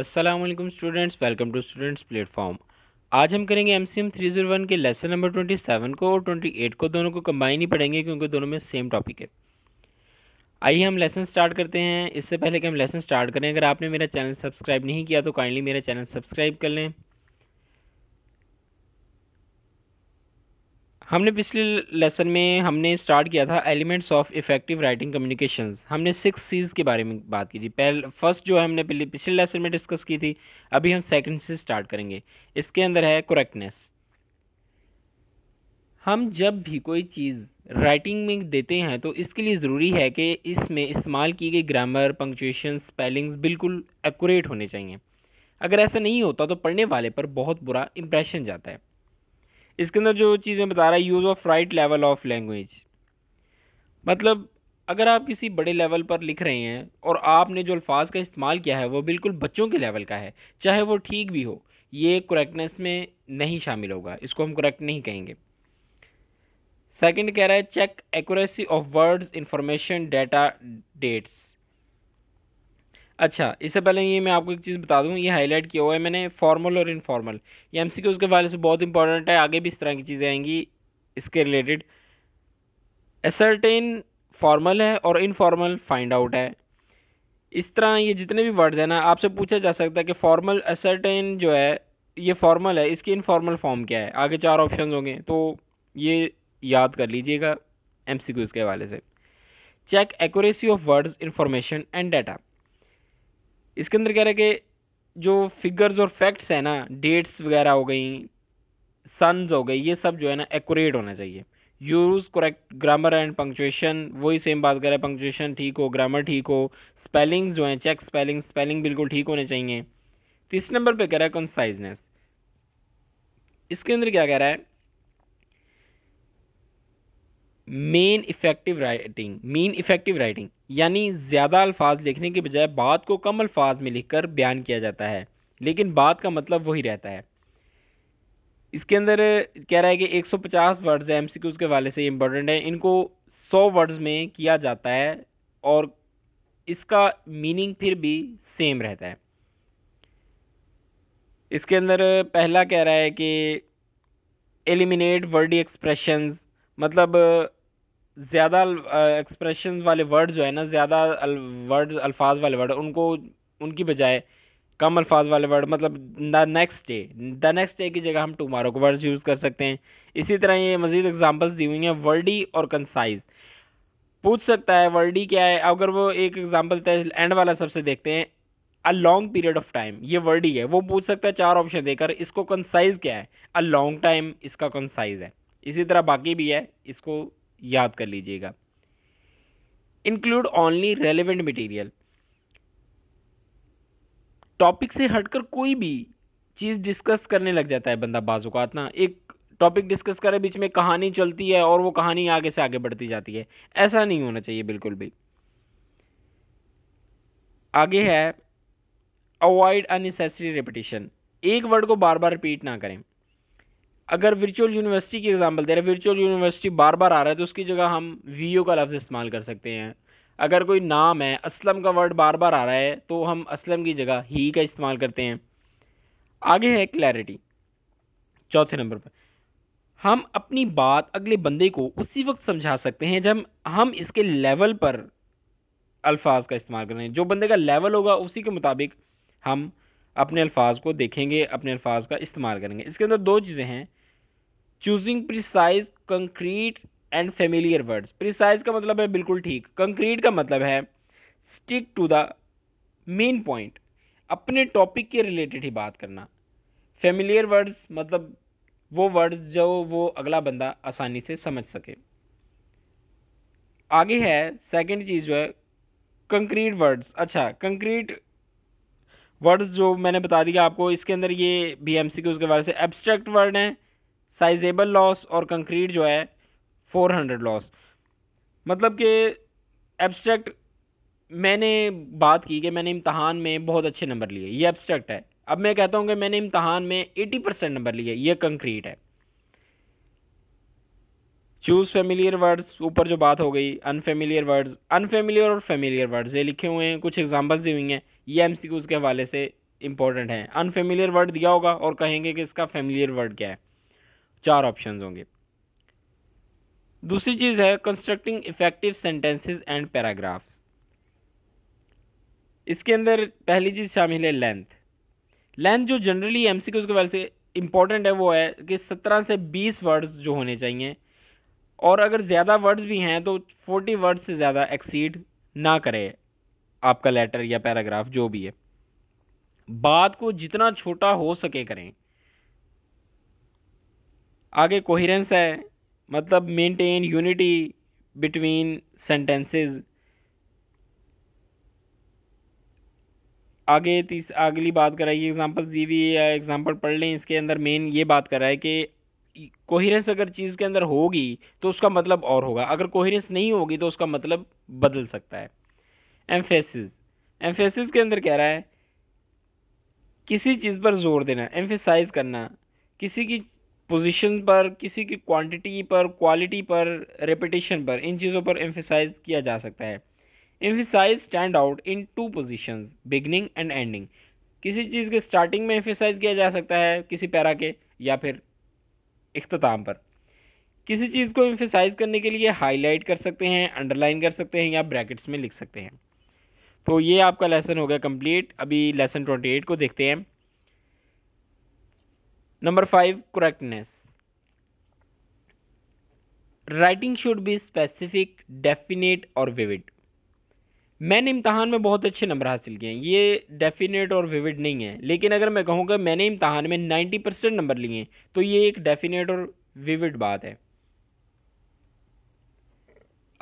Aslam students welcome to students platform आज हम करेंगे M C M three zero one के लेसन नंबर ट्वेंटी सेवन को और ट्वेंटी एट को दोनों को कंबाइन ही पढ़ेंगे क्योंकि दोनों में सेम टॉपिक है आइए हम लेसन स्टार्ट करते हैं इससे पहले कि हम लेसन स्टार्ट करें अगर आपने मेरा चैनल सब्सक्राइब नहीं किया तो काइंडली मेरा चैनल सब्सक्राइब कर लें हमने पिछले लेसन में हमने स्टार्ट किया था elements of effective writing communications हमने सिक्स सीज़ के बारे में बात की थी पहले फर्स्ट जो है हमने पिछले लेसन में डिस्कस की थी अभी हम सेकंड से स्टार्ट करेंगे इसके अंदर है करेक्टनेस हम जब भी कोई चीज़ राइटिंग में देते हैं तो इसके लिए ज़रूरी है कि इसमें इस्तेमाल की गई ग्रामर पंक्चुएशन स्पेलिंग्स बिल्कुल एक्यूरेट होने चाहिए अगर ऐसा नहीं होता तो पढ़ने वाले पर बहुत बुरा इम्प्रेशन जाता है इसके अंदर जो चीज़ें बता रहा है use of right level of language मतलब अगर आप किसी बड़े लेवल पर लिख रहे हैं और आपने जो अल्फाज का इस्तेमाल किया है वो बिल्कुल बच्चों के लेवल का है चाहे वो ठीक भी हो ये करेक्टनेस में नहीं शामिल होगा इसको हम करेक्ट नहीं कहेंगे सेकंड कह रहा है check accuracy of words information data dates अच्छा इससे पहले ये मैं आपको एक चीज़ बता दूँ ये हाईलाइट किया हुआ है मैंने फॉर्मल और इनफॉर्मल ये एम सी के वाले से बहुत इंपॉर्टेंट है आगे भी इस तरह की चीज़ें आएंगी इसके रिलेटेड एसर्टेन फॉर्मल है और इनफॉर्मल फाइंड आउट है इस तरह ये जितने भी वर्ड्स हैं ना आपसे पूछा जा सकता है कि फॉर्मल असर्टेन जो है ये फॉर्मल है इसकी इनफॉर्मल फॉर्म क्या है आगे चार ऑप्शन होंगे तो ये याद कर लीजिएगा एम के हवाले से check accuracy of words information and data इसके अंदर कह रहे कि जो फिगर्स और फैक्ट्स हैं ना डेट्स वगैरह हो गई सन्स हो गई ये सब जो है ना एकट होना चाहिए use correct grammar and punctuation वही सेम बात कर रहे हैं पंक्चुएशन ठीक हो ग्रामर ठीक हो स्पेलिंग्स जो हैं चेक स्पेलिंग स्पेलिंग बिल्कुल ठीक होने चाहिए तीसरे नंबर पे कह रहा है कंसाइजनेस इसके अंदर क्या कह रहा है main effective writing main effective writing यानी ज़्यादा अल्फाज लिखने के बजाय बात को कम अल्फाज में लिखकर बयान किया जाता है लेकिन बात का मतलब वही रहता है इसके अंदर कह रहा है कि 150 वर्ड्स हैं क्यूज के वाले से इम्पोर्टेंट है इनको 100 वर्ड्स में किया जाता है और इसका मीनिंग फिर भी सेम रहता है इसके अंदर पहला कह रहा है कि एलिमिनेट वर्डी एक्सप्रेशंस मतलब ज़्यादा एक्सप्रेशन वाले वर्ड जो है ना ज़्यादा वर्ड अल्फाज वाले वर्ड उनको उनकी बजाय कम अल्फाज वाले वर्ड मतलब the next day the next day की जगह हम टुमारो के वर्ड्स यूज़ कर सकते हैं इसी तरह ये मज़ीद एग्जांपल्स दी हुई हैं वर्डी और कंसाइज पूछ सकता है वर्डी क्या है अगर वो एक एग्जाम्पल एंड वाला सबसे देखते हैं a long period of time ये वर्डी है वो पूछ सकता है चार ऑप्शन देकर इसको कंसाइज क्या है अ लॉन्ग टाइम इसका कंसाइज है इसी तरह बाकी भी है इसको याद कर लीजिएगा include only relevant material topic से हटकर कोई भी चीज़ डिस्कस करने लग जाता है बंदा बाजूकात ना एक टॉपिक डिस्कस करे बीच में कहानी चलती है और वो कहानी आगे से आगे बढ़ती जाती है ऐसा नहीं होना चाहिए बिल्कुल भी आगे है अवॉइड अननेसेसरी रिपीटिशन एक वर्ड को बार बार रिपीट ना करें अगर वर्चुअल यूनिवर्सिटी की एग्जांपल दे रहे हैं वर्चुअल यूनिवर्सिटी बार बार आ रहा है तो उसकी जगह हम वी का लफ्ज़ इस्तेमाल कर सकते हैं अगर कोई नाम है असलम का वर्ड बार बार आ रहा है तो हम असलम की जगह ही का इस्तेमाल करते हैं आगे है क्लैरिटी चौथे नंबर पर हम अपनी बात अगले बंदे को उसी वक्त समझा सकते हैं जब हम इसके लेवल पर अल्फाज का इस्तेमाल करें जो बंदे का लेवल होगा उसी के मुताबिक हम अपने अल्फाज को देखेंगे अपने अल्फाज का इस्तेमाल करेंगे इसके अंदर दो चीज़ें हैं choosing precise concrete and familiar words precise का मतलब है बिल्कुल ठीक कंक्रीट का मतलब है stick to the main point अपने टॉपिक के रिलेटेड ही बात करना फेमिलियर वर्ड्स मतलब वो वर्ड्स जो वो अगला बंदा आसानी से समझ सके आगे है सेकंड चीज़ जो है कंक्रीट वर्ड्स अच्छा कंक्रीट वर्ड्स जो मैंने बता दिया आपको इसके अंदर ये बी एम सी के उसके बारे से एब्स्ट्रैक्ट वर्ड हैं साइजेबल लॉस और कंक्रीट जो है फोर हंड्रेड लॉस मतलब कि एब्स्ट्रैक्ट मैंने बात की कि मैंने इम्तहान में बहुत अच्छे नंबर लिए ये एब्स्ट्रैक्ट है अब मैं कहता हूँ कि मैंने इम्तहान में एटी परसेंट नंबर लिए ये कंक्रीट है चूज़ फेमिलियर वर्ड्स ऊपर जो बात हो गई अनफेमिलियर वर्ड्स अनफेमिलियर और फेमिलियर वर्ड्स ये लिखे हुए हैं कुछ एग्जाम्पल्स दी हुई हैं ये एम के हवाले से इंपॉर्टेंट हैं अनफेमिलियर वर्ड दिया होगा और कहेंगे कि इसका फेमिलियर वर्ड क्या है चार ऑप्शन होंगे दूसरी चीज़ है constructing effective sentences and paragraphs इसके अंदर पहली चीज़ शामिल है लेंथ लेंथ जो जनरली एम सी के वाले से इंपॉर्टेंट है वो है कि सत्रह से बीस वर्ड्स जो होने चाहिए और अगर ज़्यादा वर्ड्स भी हैं तो फोर्टी वर्ड्स से ज़्यादा एक्सीड ना करे आपका लेटर या पैराग्राफ जो भी है बात को जितना छोटा हो सके करें आगे कोहिरेंस है मतलब मेंटेन यूनिटी बिटवीन सेंटेंसेस आगे तीस अगली बात कराइए एग्जांपल जी वी या एग्जांपल पढ़ लें इसके अंदर मेन ये बात कर रहा है कि कोहिरेंस अगर चीज़ के अंदर होगी तो उसका मतलब और होगा अगर कोहिरेंस नहीं होगी तो उसका मतलब बदल सकता है एम्फेसिस एम्फेसिस के अंदर कह रहा है किसी चीज़ पर जोर देना एम्फेसाइज करना किसी की पोजीशन पर किसी की क्वांटिटी पर क्वालिटी पर रेपिटेशन पर इन चीज़ों पर एम्फेसाइज किया जा सकता है emphasize stand out in two positions beginning and ending किसी चीज़ के स्टार्टिंग में एम्फेसाइज किया जा सकता है किसी पैरा के या फिर इख्ताम पर किसी चीज़ को एम्फेसाइज करने के लिए हाईलाइट कर सकते हैं अंडरलाइन कर सकते हैं या ब्रैकेट्स में लिख सकते हैं तो ये आपका लेसन हो गया कंप्लीट अभी लेसन ट्वेंटी एट को देखते हैं number five correctness writing should be specific definite और विविड मैंने इम्तहान में बहुत अच्छे नंबर हासिल किए हैं ये डेफिनेट और विविड नहीं है लेकिन अगर मैं कहूँगा मैंने इम्तहान में नाइन्टी परसेंट नंबर लिए हैं तो ये एक डेफिनेट और विविड बात है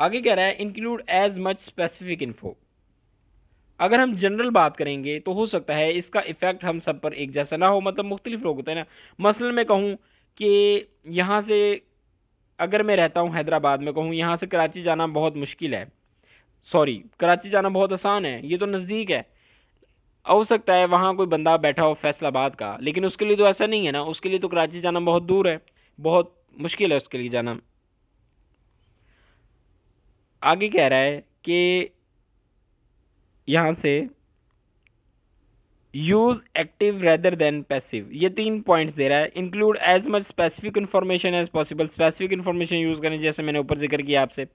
आगे कह रहा है include as much specific info अगर हम जनरल बात करेंगे तो हो सकता है इसका इफ़ेक्ट हम सब पर एक जैसा ना हो मतलब मुख्तलिफ लोग होते हैं ना मसलन मैं कहूँ कि यहाँ से अगर मैं रहता हूँ हैदराबाद में कहूँ यहाँ से कराची जाना बहुत मुश्किल है सॉरी कराची जाना बहुत आसान है ये तो नज़दीक है हो सकता है वहाँ कोई बंदा बैठा हो फैसलाबाद का लेकिन उसके लिए तो ऐसा नहीं है ना उसके लिए तो कराची जाना बहुत दूर है बहुत मुश्किल है उसके लिए जाना आगे कह रहा है कि यहाँ से use active rather than passive ये तीन पॉइंट्स दे रहा है include as much specific information as possible specific information use करें जैसे मैंने ऊपर जिक्र किया आपसे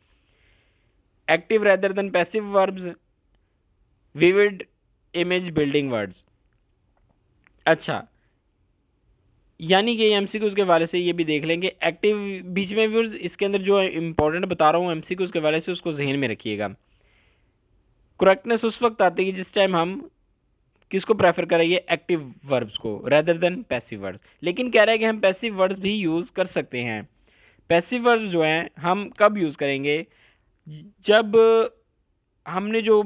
active rather than passive verbs vivid image building words अच्छा यानी कि एम सी के वाले से ये भी देख लेंगे एक्टिव बीच में व्यूज इसके अंदर जो इंपॉर्टेंट बता रहा हूँ एम सी के वाले से उसको जहन में रखिएगा करेक्टनेस उस वक्त आती है जिस टाइम हम किसको प्रेफर करेंगे एक्टिव वर्ब्स को रेदर देन पैसिव वर्ड्स लेकिन कह रहे हैं कि हम पैसिव वर्ड्स भी यूज़ कर सकते हैं पैसिव वर्ड्स जो हैं हम कब यूज़ करेंगे जब हमने जो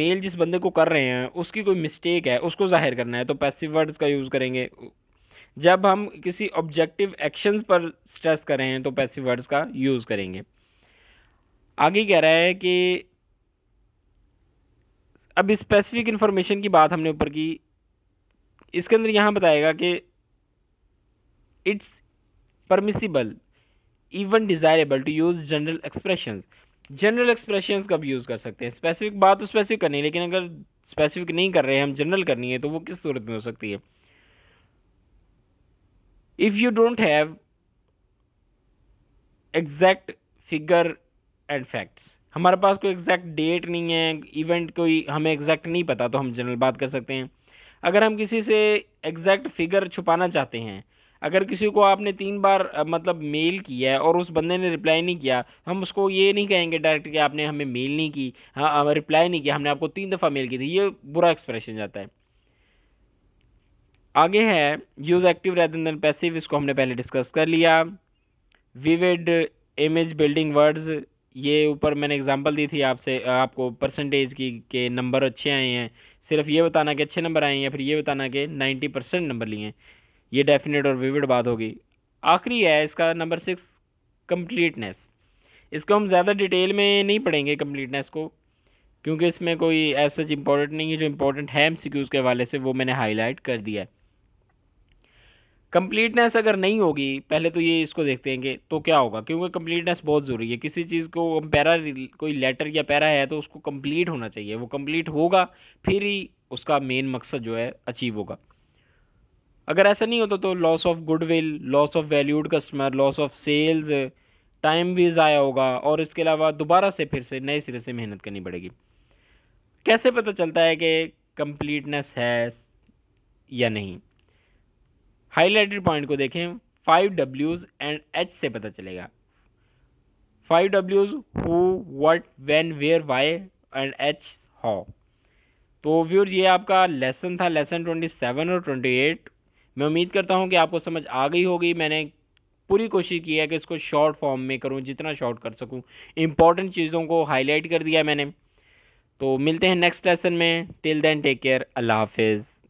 मेल जिस बंदे को कर रहे हैं उसकी कोई मिस्टेक है उसको जाहिर करना है तो पैसिव वर्ड्स का यूज़ करेंगे जब हम किसी ऑब्जेक्टिव एक्शंस पर स्ट्रेस कर रहे हैं तो पैसिव वर्ड्स का यूज़ करेंगे आगे कह रहा है कि अब स्पेसिफिक इन्फॉर्मेशन की बात हमने ऊपर की इसके अंदर यहाँ बताएगा कि it's permissible even desirable to use general expression general expression कब यूज़ कर सकते हैं स्पेसिफिक बात तो स्पेसिफिक करनी है लेकिन अगर स्पेसिफिक नहीं कर रहे हैं हम जनरल करनी है तो वो किस सूरत में हो सकती है if you don't have exact figure and facts हमारे पास कोई एग्जैक्ट डेट नहीं है इवेंट कोई हमें एग्जैक्ट नहीं पता तो हम जनरल बात कर सकते हैं अगर हम किसी से एग्जैक्ट फिगर छुपाना चाहते हैं अगर किसी को आपने तीन बार मतलब मेल किया है और उस बंदे ने रिप्लाई नहीं किया हम उसको ये नहीं कहेंगे डायरेक्ट कि आपने हमें मेल नहीं की हाँ रिप्लाई नहीं किया हमने आपको तीन दफ़ा मेल की थी ये बुरा एक्सप्रेशन जाता है आगे है use active rather than passive इसको हमने पहले डिस्कस कर लिया विविड इमेज बिल्डिंग वर्ड्स ये ऊपर मैंने एग्जांपल दी थी आपसे आपको परसेंटेज की के नंबर अच्छे आए हैं सिर्फ ये बताना कि अच्छे नंबर आए हैं या फिर ये बताना कि नाइन्टी परसेंट नंबर लिए हैं ये डेफिनेट और विविड बात होगी आखिरी है इसका नंबर सिक्स कम्प्लीटनेस इसको हम ज़्यादा डिटेल में नहीं पढ़ेंगे कम्प्लीटनेस को क्योंकि इसमें कोई ऐसा सच इंपॉर्टेंट नहीं है जो इंपॉर्टेंट है एम के हवाले से वो मैंने हाईलाइट कर दिया है कंप्लीटनेस अगर नहीं होगी पहले तो ये इसको देखते हैं कि तो क्या होगा क्योंकि कंप्लीटनेस बहुत ज़रूरी है किसी चीज़ को पैरा कोई लेटर या पैरा है तो उसको कंप्लीट होना चाहिए वो कंप्लीट होगा फिर ही उसका मेन मकसद जो है अचीव होगा अगर ऐसा नहीं होता तो loss of goodwill loss of valued customer loss of sales time भी ज़ाया होगा और इसके अलावा दोबारा से फिर से नए सिरे से मेहनत करनी पड़ेगी कैसे पता चलता है कि कंप्लीटनेस है या नहीं हाईलाइटेड पॉइंट को देखें फाइव डब्ल्यूज एंड एच से पता चलेगा फाइव डब्ल्यूज who what when where why and H how तो व्यूर ये आपका लेसन था लेसन ट्वेंटी सेवन और ट्वेंटी एट मैं उम्मीद करता हूँ कि आपको समझ आ गई होगी मैंने पूरी कोशिश की है कि इसको शॉर्ट फॉर्म में करूँ जितना शॉर्ट कर सकूँ इंपॉर्टेंट चीज़ों को हाईलाइट कर दिया मैंने तो मिलते हैं नेक्स्ट लेसन में टिल देन टेक केयर अल्लाह हाफिज़